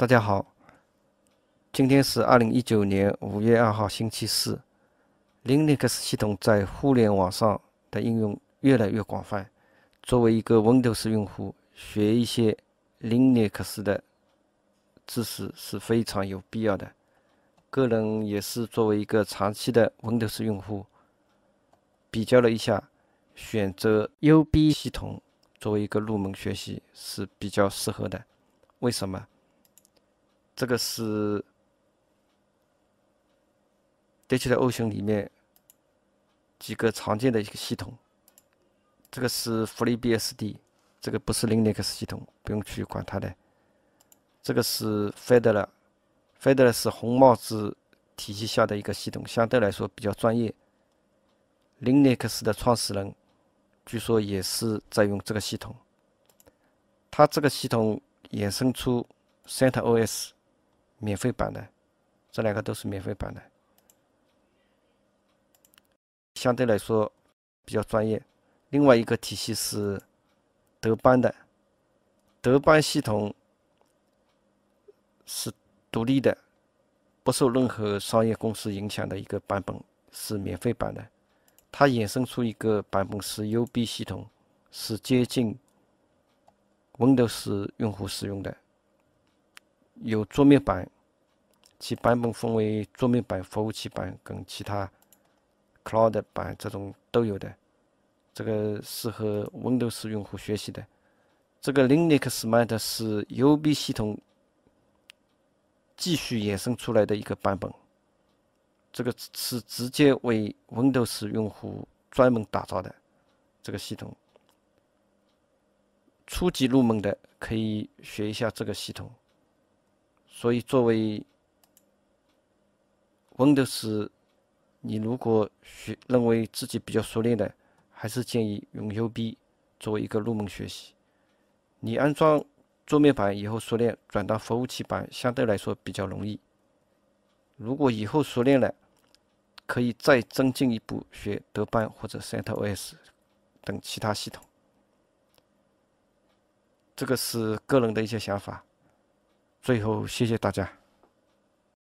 大家好，今天是二零一九年五月二号星期四。Linux 系统在互联网上的应用越来越广泛。作为一个 Windows 用户，学一些 Linux 的知识是非常有必要的。个人也是作为一个长期的 Windows 用户，比较了一下，选择 UB 系统作为一个入门学习是比较适合的。为什么？这个是 d i g i t a l O c e a n 里面几个常见的一个系统。这个是 FreeBSD，这个不是 Linux 系统，不用去管它的。这个是 Fedora，Fedora 是红帽子体系下的一个系统，相对来说比较专业。Linux 的创始人据说也是在用这个系统。它这个系统衍生出 CentOS。免费版的，这两个都是免费版的，相对来说比较专业。另外一个体系是德班的，德班系统是独立的，不受任何商业公司影响的一个版本，是免费版的。它衍生出一个版本是 UB 系统，是接近 Windows 用户使用的。有桌面版，其版本分为桌面版、服务器版跟其他 cloud 版，这种都有的。这个适合 Windows 用户学习的。这个 Linux Mint 是 UB 系统继续衍生出来的一个版本，这个是直接为 Windows 用户专门打造的这个系统。初级入门的可以学一下这个系统。所以，作为 Windows，你如果学认为自己比较熟练的，还是建议用 UB 作为一个入门学习。你安装桌面版以后熟练，转到服务器版相对来说比较容易。如果以后熟练了，可以再增进一步学德班或者 CentOS 等其他系统。这个是个人的一些想法。最后，谢谢大家。